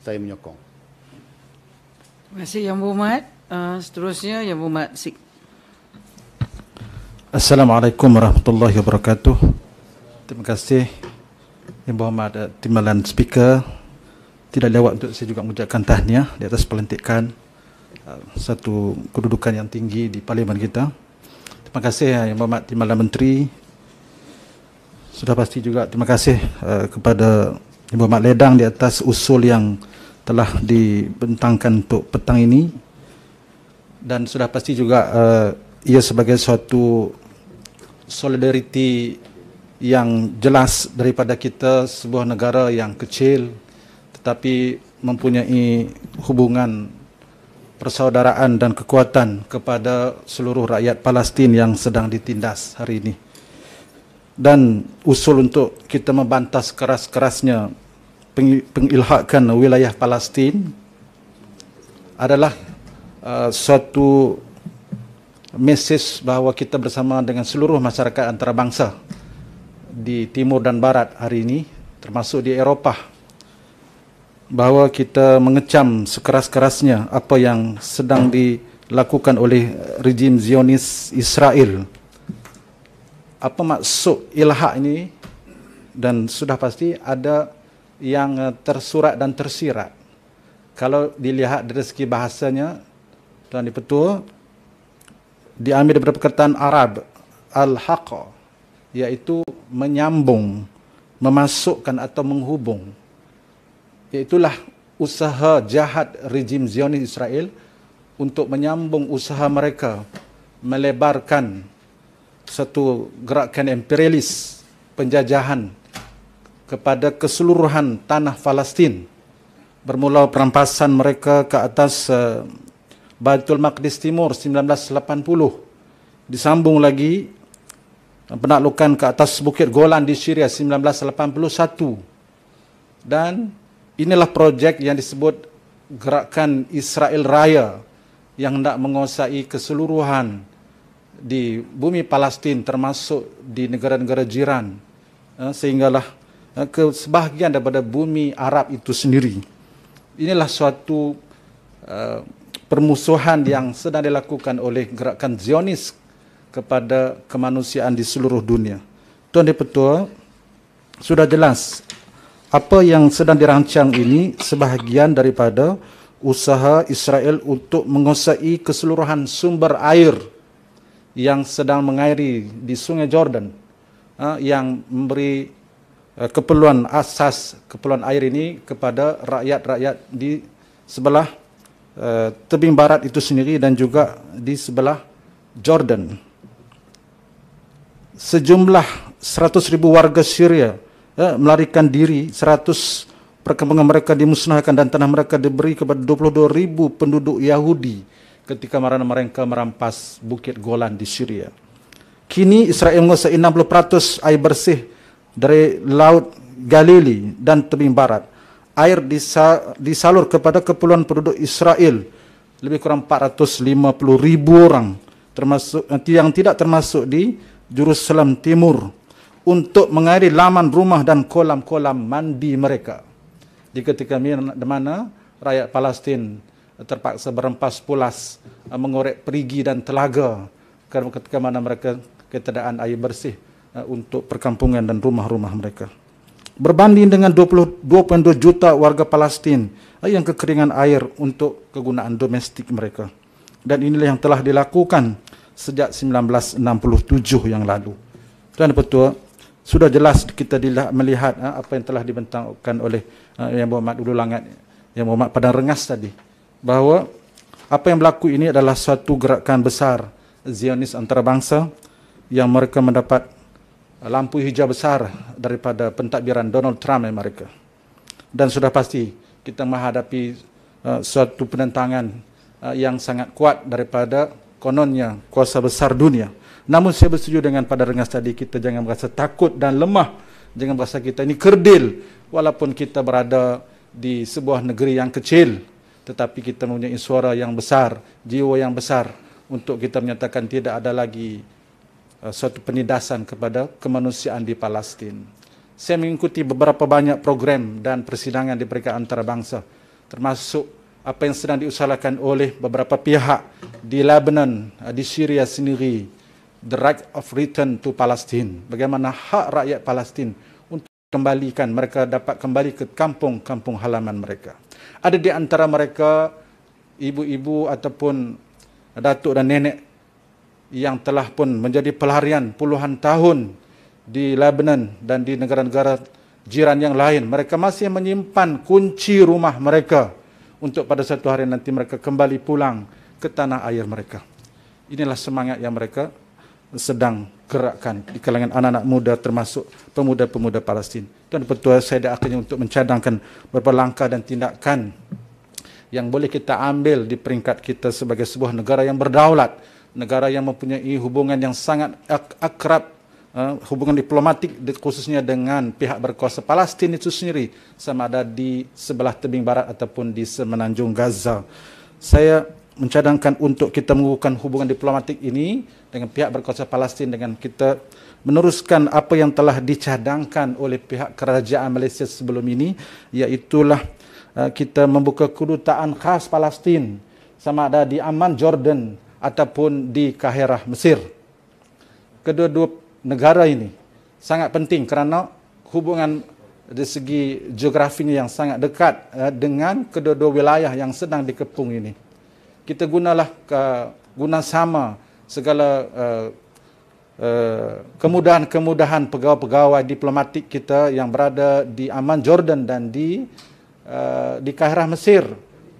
saya menyokong. Terima kasih Yang Bumat. Uh, seterusnya Yang Bumat Sik. Assalamualaikum warahmatullahi wabarakatuh. Terima kasih Yang Bumat uh, timbalan speaker. Tidak lewat untuk saya juga mengucapkan tahniah di atas pelantikan uh, satu kedudukan yang tinggi di parlimen kita. Terima kasih uh, Yang Bumat timbalan menteri. Sudah pasti juga terima kasih uh, kepada Ibu Mak Ledang di atas usul yang telah dibentangkan untuk petang ini dan sudah pasti juga uh, ia sebagai suatu solidariti yang jelas daripada kita sebuah negara yang kecil tetapi mempunyai hubungan persaudaraan dan kekuatan kepada seluruh rakyat Palestin yang sedang ditindas hari ini dan usul untuk kita membantah sekeras-kerasnya pengilhakan wilayah Palestin adalah uh, suatu mesej bahawa kita bersama dengan seluruh masyarakat antarabangsa di timur dan barat hari ini termasuk di Eropah bahawa kita mengecam sekeras-kerasnya apa yang sedang dilakukan oleh rejim Zionis Israel apa maksud ilhak ini dan sudah pasti ada yang eh, tersurat dan tersirat. Kalau dilihat dari segi bahasanya, dan Dipetua, diambil daripada perkataan Arab, Al-Haqa, iaitu menyambung, memasukkan atau menghubung. Itulah usaha jahat rejim Zionis Israel untuk menyambung usaha mereka melebarkan satu gerakan imperialis penjajahan kepada keseluruhan tanah Palestin bermula perampasan mereka ke atas uh, Baitul Maqdis Timur 1980 disambung lagi eh, penaklukan ke atas Bukit Golan di Syria 1981 dan inilah projek yang disebut gerakan Israel Raya yang hendak menguasai keseluruhan di bumi Palestin termasuk di negara-negara jiran eh, sehinggalah eh, ke sebahagian daripada bumi Arab itu sendiri. Inilah suatu eh, permusuhan yang sedang dilakukan oleh gerakan Zionis kepada kemanusiaan di seluruh dunia. Tuan Petua sudah jelas apa yang sedang dirancang ini sebahagian daripada usaha Israel untuk menguasai keseluruhan sumber air yang sedang mengairi di Sungai Jordan uh, yang memberi uh, keperluan asas keperluan air ini kepada rakyat-rakyat di sebelah uh, tebing barat itu sendiri dan juga di sebelah Jordan. Sejumlah 100 ribu warga Syria uh, melarikan diri, 100 perkembangan mereka dimusnahkan dan tanah mereka diberi kepada 22 ribu penduduk Yahudi ketika mereka merampas Bukit Golan di Syria. Kini Israel menguasai 60% air bersih dari Laut Galili dan Tebing Barat. Air disalur kepada kepulauan penduduk Israel lebih kurang 450,000 orang termasuk eh, yang tidak termasuk di Jerusalem Timur untuk mengairi laman rumah dan kolam-kolam mandi mereka. Di ketika mana rakyat Palestin terpaksa berempas pulas eh, mengorek perigi dan telaga kerana ketika mana mereka ketidakan air bersih eh, untuk perkampungan dan rumah-rumah mereka. Berbanding dengan 22.2 juta warga Palestin eh, yang kekeringan air untuk kegunaan domestik mereka. Dan inilah yang telah dilakukan sejak 1967 yang lalu. Tuan Petua, sudah jelas kita melihat apa yang telah dibentangkan oleh Yang Muhammad langat, Yang Muhammad Padang Rengas tadi bahawa apa yang berlaku ini adalah satu gerakan besar Zionis antarabangsa yang mereka mendapat eh, lampu hijau besar daripada pentadbiran Donald Trump dan mereka. Dan sudah pasti kita menghadapi uh, suatu penentangan uh, yang sangat kuat daripada kononnya kuasa besar dunia. Namun saya bersetuju dengan pada rengas tadi kita jangan merasa takut dan lemah jangan merasa kita ini kerdil walaupun kita berada di sebuah negeri yang kecil tetapi kita mempunyai suara yang besar, jiwa yang besar untuk kita menyatakan tidak ada lagi uh, suatu penindasan kepada kemanusiaan di Palestin. Saya mengikuti beberapa banyak program dan persidangan di peringkat antarabangsa termasuk apa yang sedang diusahakan oleh beberapa pihak di Lebanon, uh, di Syria sendiri, the right of return to Palestine. Bagaimana hak rakyat Palestin? kembalikan mereka dapat kembali ke kampung-kampung halaman mereka. Ada di antara mereka ibu-ibu ataupun datuk dan nenek yang telah pun menjadi pelarian puluhan tahun di Lebanon dan di negara-negara jiran yang lain. Mereka masih menyimpan kunci rumah mereka untuk pada satu hari nanti mereka kembali pulang ke tanah air mereka. Inilah semangat yang mereka sedang gerakkan di kalangan anak-anak muda termasuk pemuda-pemuda Palestin. Tuan Pertua, saya dah akhirnya untuk mencadangkan beberapa langkah dan tindakan yang boleh kita ambil di peringkat kita sebagai sebuah negara yang berdaulat, negara yang mempunyai hubungan yang sangat ak- akrab Uh, hubungan diplomatik khususnya dengan pihak berkuasa Palestin itu sendiri sama ada di sebelah tebing barat ataupun di semenanjung Gaza. Saya mencadangkan untuk kita mengukuhkan hubungan diplomatik ini dengan pihak berkuasa Palestin dengan kita meneruskan apa yang telah dicadangkan oleh pihak kerajaan Malaysia sebelum ini iaitulah eh, kita membuka kedutaan khas Palestin sama ada di Amman Jordan ataupun di Kaherah Mesir. Kedua-dua negara ini sangat penting kerana hubungan dari segi geografinya yang sangat dekat eh, dengan kedua-dua wilayah yang sedang dikepung ini kita gunalah guna sama segala eh, eh, kemudahan-kemudahan pegawai-pegawai diplomatik kita yang berada di Aman Jordan dan di eh, di Kaherah Mesir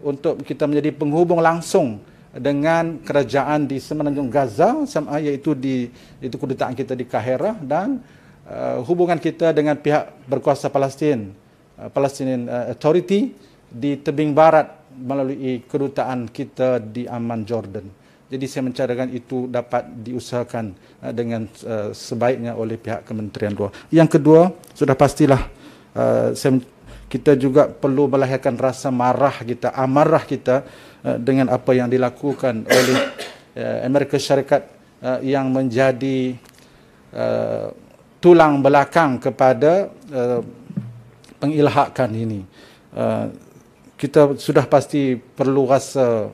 untuk kita menjadi penghubung langsung dengan kerajaan di semenanjung Gaza sama iaitu di itu kedutaan kita di Kaherah dan uh, hubungan kita dengan pihak berkuasa Palestin uh, Palestinian Authority di tebing barat melalui kedutaan kita di Amman Jordan. Jadi saya mencadangkan itu dapat diusahakan eh, dengan eh, sebaiknya oleh pihak Kementerian Luar. Yang kedua, sudah pastilah eh, kita juga perlu melahirkan rasa marah kita, amarah kita dengan apa yang dilakukan oleh Amerika Syarikat yang menjadi tulang belakang kepada pengilhakan ini kita sudah pasti perlu rasa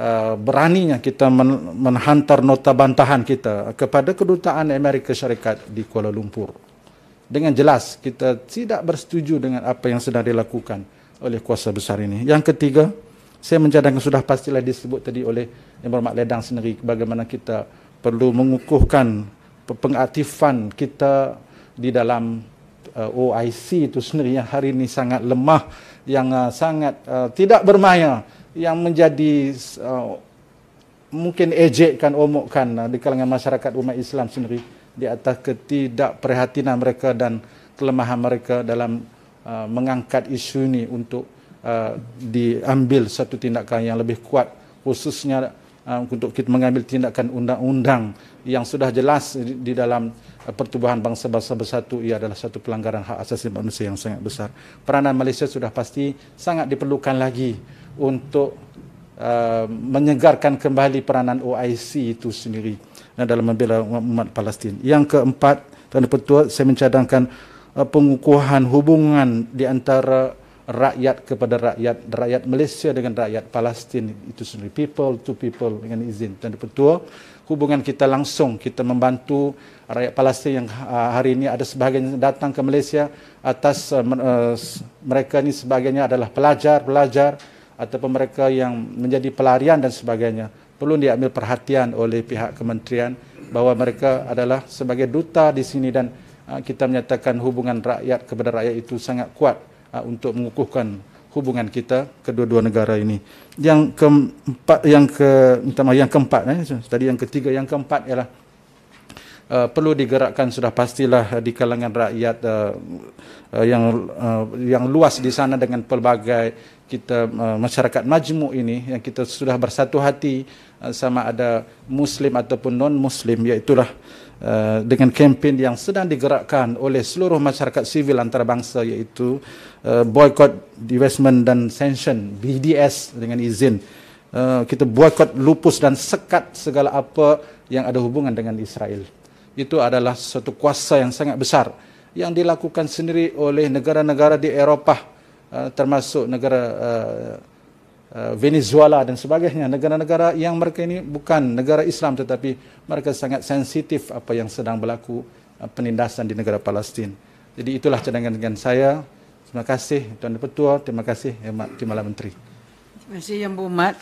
uh, beraninya kita men- menghantar nota bantahan kita kepada kedutaan Amerika Syarikat di Kuala Lumpur. Dengan jelas kita tidak bersetuju dengan apa yang sedang dilakukan oleh kuasa besar ini. Yang ketiga, saya mencadangkan sudah pastilah disebut tadi oleh Yang Berhormat Ledang sendiri bagaimana kita perlu mengukuhkan pengaktifan kita di dalam Uh, OIC itu sendiri yang hari ini sangat lemah, yang uh, sangat uh, tidak bermaya, yang menjadi uh, mungkin ejekkan, omokkan uh, di kalangan masyarakat umat Islam sendiri di atas ketidakperhatian mereka dan kelemahan mereka dalam uh, mengangkat isu ini untuk uh, diambil satu tindakan yang lebih kuat khususnya uh, untuk kita mengambil tindakan undang-undang yang sudah jelas di, di dalam uh, pertubuhan bangsa-bangsa bersatu ia adalah satu pelanggaran hak asasi manusia yang sangat besar. Peranan Malaysia sudah pasti sangat diperlukan lagi untuk uh, menyegarkan kembali peranan OIC itu sendiri dalam membela umat Palestin. Yang keempat, Tuan Ketua, saya mencadangkan uh, pengukuhan hubungan di antara rakyat kepada rakyat rakyat Malaysia dengan rakyat Palestin itu sendiri people to people dengan izin dan petua hubungan kita langsung kita membantu rakyat Palestin yang ha, hari ini ada sebahagian datang ke Malaysia atas uh, uh, mereka ini sebagainya adalah pelajar-pelajar atau mereka yang menjadi pelarian dan sebagainya perlu diambil perhatian oleh pihak kementerian bahawa mereka adalah sebagai duta di sini dan uh, kita menyatakan hubungan rakyat kepada rakyat itu sangat kuat uh, untuk mengukuhkan hubungan kita kedua-dua negara ini. Yang keempat yang ke minta maaf yang keempat eh tadi yang ketiga yang keempat ialah uh, perlu digerakkan sudah pastilah di kalangan rakyat uh, uh, yang uh, yang luas di sana dengan pelbagai kita uh, masyarakat majmuk ini yang kita sudah bersatu hati uh, sama ada muslim ataupun non muslim iaitu lah Eh, dengan kempen yang sedang digerakkan oleh seluruh masyarakat sivil antarabangsa iaitu uh, boycott divestment dan sanction BDS dengan izin uh, kita boycott lupus dan sekat segala apa yang ada hubungan dengan Israel itu adalah satu kuasa yang sangat besar yang dilakukan sendiri oleh negara-negara di Eropah uh, termasuk negara uh, Eh, Venezuela dan sebagainya negara-negara yang mereka ini bukan negara Islam tetapi mereka sangat sensitif apa yang sedang berlaku eh, penindasan di negara Palestin. Jadi itulah cadangan dengan saya. Terima kasih Tuan Petua, terima kasih Yang Mak Timbalan Menteri. Terima kasih Yang Bumat.